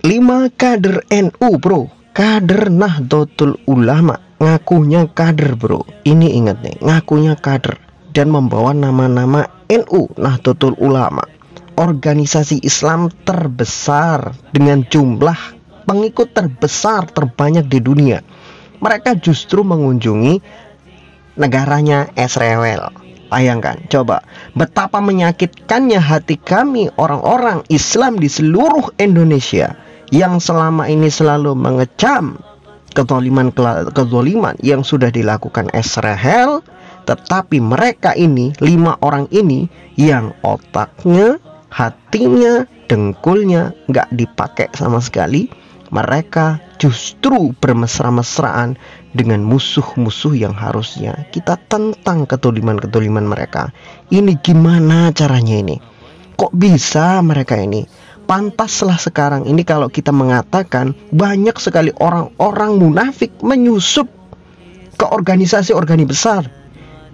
5 kader NU bro kader Nahdlatul Ulama ngakunya kader bro ini inget nih ngakunya kader dan membawa nama-nama NU Nahdlatul Ulama organisasi Islam terbesar dengan jumlah pengikut terbesar terbanyak di dunia mereka justru mengunjungi negaranya Israel Bayangkan, coba betapa menyakitkannya hati kami orang-orang Islam di seluruh Indonesia yang selama ini selalu mengecam kezoliman-kezoliman yang sudah dilakukan Israel tetapi mereka ini, lima orang ini yang otaknya, hatinya, dengkulnya nggak dipakai sama sekali mereka justru bermesra-mesraan dengan musuh-musuh yang harusnya kita tentang ketuliman-ketuliman mereka. Ini gimana caranya ini? Kok bisa mereka ini? Pantaslah sekarang ini kalau kita mengatakan banyak sekali orang-orang munafik menyusup ke organisasi-organi besar.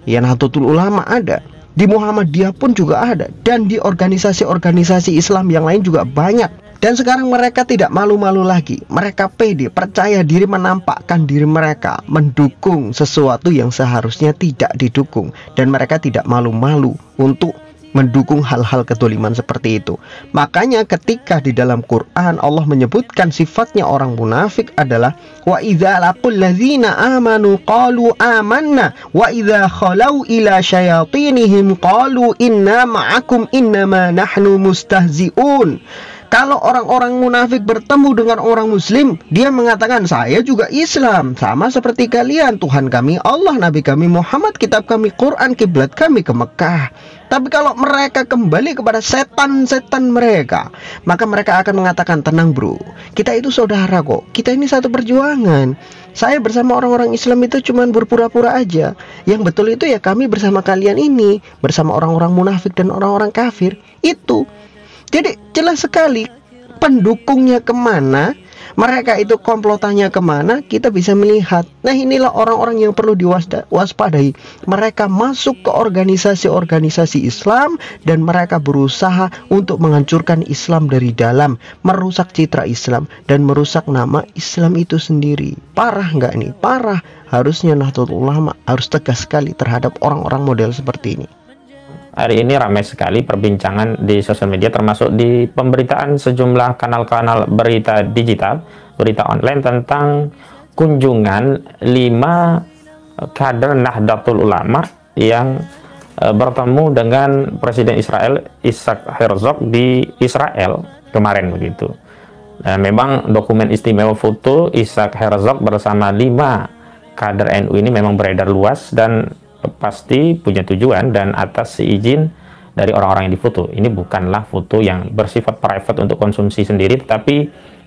Ya Nahdlatul Ulama ada, di Muhammadiyah pun juga ada dan di organisasi-organisasi Islam yang lain juga banyak. Dan sekarang mereka tidak malu-malu lagi. Mereka pede, percaya diri menampakkan diri mereka, mendukung sesuatu yang seharusnya tidak didukung dan mereka tidak malu-malu untuk mendukung hal-hal ketuliman seperti itu. Makanya ketika di dalam Quran Allah menyebutkan sifatnya orang munafik adalah wa idha lakul lazina amanu qalu amanna wa idha khalau ila syayatinihim qalu inna ma'akum innama nahnu mustahzi'un. Kalau orang-orang munafik bertemu dengan orang muslim, dia mengatakan saya juga Islam, sama seperti kalian, Tuhan kami Allah, Nabi kami Muhammad, kitab kami Quran, kiblat kami ke Mekah. Tapi kalau mereka kembali kepada setan-setan mereka, maka mereka akan mengatakan tenang bro, kita itu saudara kok, kita ini satu perjuangan. Saya bersama orang-orang Islam itu cuman berpura-pura aja. Yang betul itu ya kami bersama kalian ini, bersama orang-orang munafik dan orang-orang kafir. Itu jadi jelas sekali pendukungnya kemana, mereka itu komplotannya kemana, kita bisa melihat. Nah inilah orang-orang yang perlu diwaspadai. Mereka masuk ke organisasi-organisasi Islam dan mereka berusaha untuk menghancurkan Islam dari dalam, merusak citra Islam dan merusak nama Islam itu sendiri. Parah nggak nih? Parah. Harusnya Nahdlatul Ulama harus tegas sekali terhadap orang-orang model seperti ini. Hari ini ramai sekali perbincangan di sosial media termasuk di pemberitaan sejumlah kanal-kanal berita digital, berita online tentang kunjungan lima kader Nahdlatul Ulama yang eh, bertemu dengan Presiden Israel Isaac Herzog di Israel kemarin begitu. Nah, memang dokumen istimewa foto Isaac Herzog bersama lima kader NU ini memang beredar luas dan pasti punya tujuan dan atas seizin dari orang-orang yang difoto. Ini bukanlah foto yang bersifat private untuk konsumsi sendiri, tetapi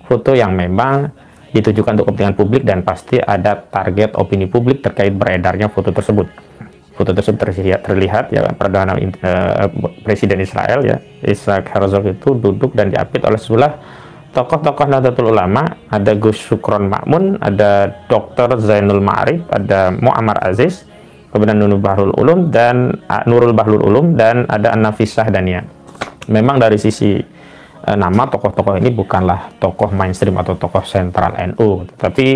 foto yang memang ditujukan untuk kepentingan publik dan pasti ada target opini publik terkait beredarnya foto tersebut. Foto tersebut terlihat, terlihat ya perdana uh, presiden Israel ya Isaac Herzog itu duduk dan diapit oleh sebelah tokoh-tokoh Nahdlatul Ulama, ada Gus Sukron Makmun, ada Dr. Zainul Ma'arif, ada Muammar Aziz, kemudian Nurul Bahrul Ulum dan Nurul Bahrul Ulum dan ada Anafisah dan Dania. Memang dari sisi uh, nama tokoh-tokoh ini bukanlah tokoh mainstream atau tokoh sentral NU, tetapi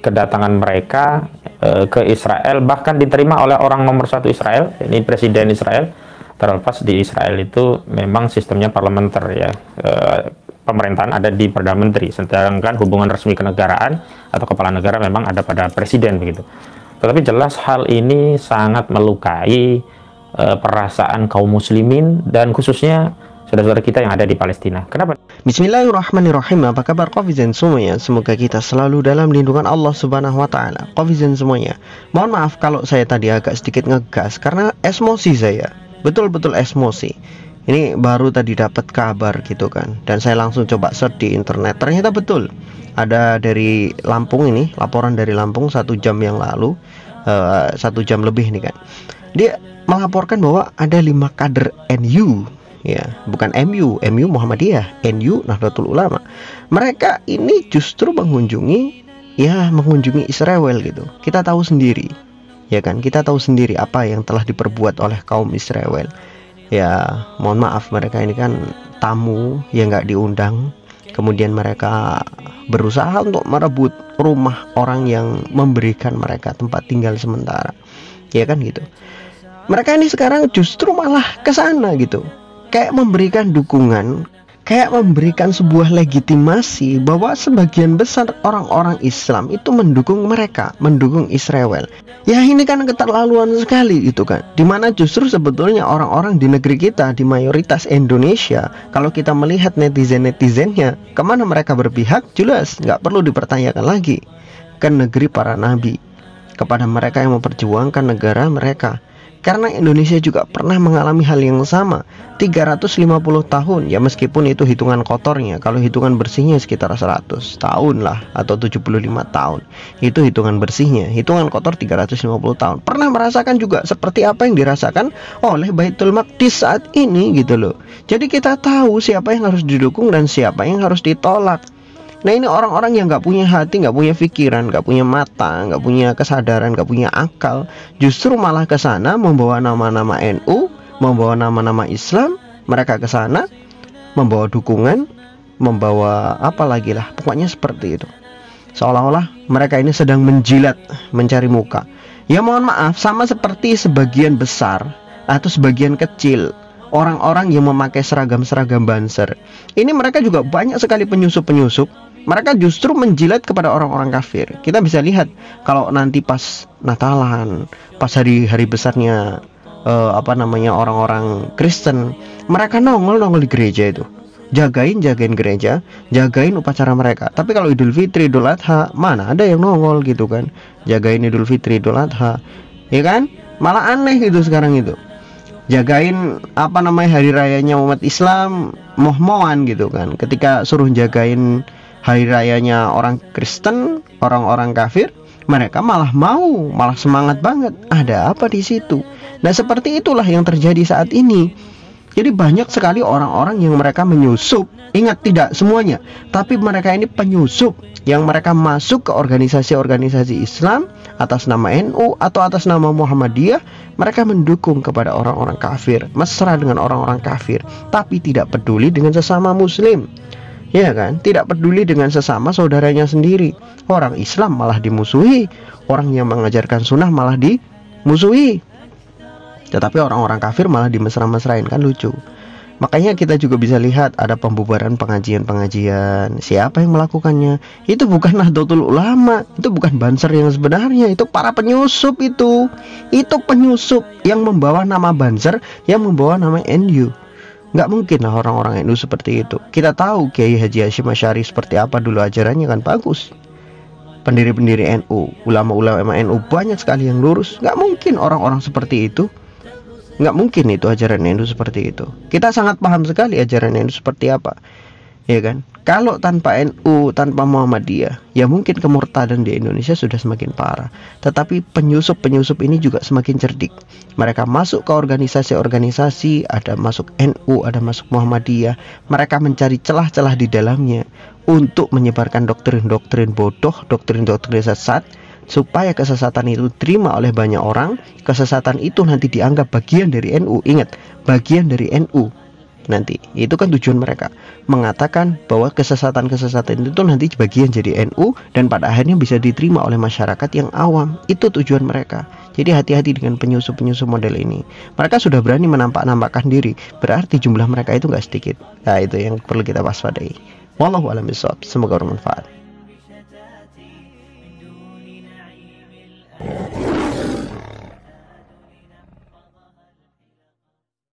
kedatangan mereka uh, ke Israel bahkan diterima oleh orang nomor satu Israel, ini presiden Israel. Terlepas di Israel itu memang sistemnya parlementer ya. E, pemerintahan ada di Perdana Menteri, sedangkan hubungan resmi kenegaraan atau kepala negara memang ada pada presiden begitu. Tetapi jelas hal ini sangat melukai e, perasaan kaum muslimin dan khususnya saudara-saudara kita yang ada di Palestina. Kenapa? Bismillahirrahmanirrahim. Apa kabar Kofizen semuanya? Semoga kita selalu dalam lindungan Allah Subhanahu wa taala. Kofizen semuanya. Mohon maaf kalau saya tadi agak sedikit ngegas karena emosi saya. Betul-betul emosi ini baru tadi dapat kabar gitu kan dan saya langsung coba search di internet ternyata betul ada dari Lampung ini laporan dari Lampung satu jam yang lalu uh, satu jam lebih nih kan dia melaporkan bahwa ada lima kader NU ya bukan MU MU Muhammadiyah NU Nahdlatul Ulama mereka ini justru mengunjungi ya mengunjungi Israel gitu kita tahu sendiri ya kan kita tahu sendiri apa yang telah diperbuat oleh kaum Israel ya mohon maaf mereka ini kan tamu yang nggak diundang kemudian mereka berusaha untuk merebut rumah orang yang memberikan mereka tempat tinggal sementara ya kan gitu mereka ini sekarang justru malah ke sana gitu kayak memberikan dukungan kayak memberikan sebuah legitimasi bahwa sebagian besar orang-orang Islam itu mendukung mereka, mendukung Israel. Ya ini kan keterlaluan sekali itu kan. Dimana justru sebetulnya orang-orang di negeri kita, di mayoritas Indonesia, kalau kita melihat netizen-netizennya, kemana mereka berpihak, jelas nggak perlu dipertanyakan lagi. Ke negeri para nabi, kepada mereka yang memperjuangkan negara mereka, karena Indonesia juga pernah mengalami hal yang sama 350 tahun ya meskipun itu hitungan kotornya Kalau hitungan bersihnya sekitar 100 tahun lah atau 75 tahun Itu hitungan bersihnya Hitungan kotor 350 tahun Pernah merasakan juga seperti apa yang dirasakan oleh Baitul Maqdis saat ini gitu loh Jadi kita tahu siapa yang harus didukung dan siapa yang harus ditolak Nah ini orang-orang yang nggak punya hati, nggak punya pikiran, nggak punya mata, nggak punya kesadaran, nggak punya akal, justru malah ke sana membawa nama-nama NU, membawa nama-nama Islam, mereka ke sana membawa dukungan, membawa apa lagi lah, pokoknya seperti itu. Seolah-olah mereka ini sedang menjilat, mencari muka. Ya mohon maaf, sama seperti sebagian besar atau sebagian kecil orang-orang yang memakai seragam-seragam banser. Ini mereka juga banyak sekali penyusup-penyusup. Mereka justru menjilat kepada orang-orang kafir. Kita bisa lihat kalau nanti pas Natalan, pas hari-hari besarnya uh, apa namanya orang-orang Kristen, mereka nongol-nongol di gereja itu. Jagain jagain gereja, jagain upacara mereka. Tapi kalau Idul Fitri, Idul Adha, mana ada yang nongol gitu kan? Jagain Idul Fitri, Idul Adha. Ya kan? Malah aneh itu sekarang itu jagain apa namanya hari rayanya umat Islam mohmoan gitu kan ketika suruh jagain hari rayanya orang Kristen orang-orang kafir mereka malah mau malah semangat banget ada apa di situ nah seperti itulah yang terjadi saat ini jadi banyak sekali orang-orang yang mereka menyusup. Ingat tidak semuanya, tapi mereka ini penyusup yang mereka masuk ke organisasi-organisasi Islam atas nama NU atau atas nama Muhammadiyah, mereka mendukung kepada orang-orang kafir, mesra dengan orang-orang kafir, tapi tidak peduli dengan sesama muslim. Ya kan, tidak peduli dengan sesama saudaranya sendiri. Orang Islam malah dimusuhi, orang yang mengajarkan sunnah malah dimusuhi. Tetapi orang-orang kafir malah dimesra-mesrain kan lucu. Makanya kita juga bisa lihat ada pembubaran pengajian-pengajian. Siapa yang melakukannya? Itu bukan Nahdlatul Ulama, itu bukan banser yang sebenarnya, itu para penyusup itu. Itu penyusup yang membawa nama banser, yang membawa nama NU. Nggak mungkin lah orang-orang NU seperti itu. Kita tahu Kiai Haji Hashim Asyari seperti apa dulu ajarannya kan bagus. Pendiri-pendiri NU, ulama-ulama NU banyak sekali yang lurus. Nggak mungkin orang-orang seperti itu nggak mungkin itu ajaran Hindu seperti itu kita sangat paham sekali ajaran Hindu seperti apa ya kan kalau tanpa NU tanpa Muhammadiyah ya mungkin kemurtadan di Indonesia sudah semakin parah tetapi penyusup-penyusup ini juga semakin cerdik mereka masuk ke organisasi-organisasi ada masuk NU ada masuk Muhammadiyah mereka mencari celah-celah di dalamnya untuk menyebarkan doktrin-doktrin bodoh doktrin-doktrin sesat -doktrin supaya kesesatan itu diterima oleh banyak orang, kesesatan itu nanti dianggap bagian dari NU. Ingat, bagian dari NU nanti. Itu kan tujuan mereka mengatakan bahwa kesesatan-kesesatan itu nanti bagian jadi NU dan pada akhirnya bisa diterima oleh masyarakat yang awam. Itu tujuan mereka. Jadi hati-hati dengan penyusup-penyusup model ini. Mereka sudah berani menampak-nampakkan diri, berarti jumlah mereka itu nggak sedikit. Nah, itu yang perlu kita waspadai. Wallahu a'lam Semoga bermanfaat.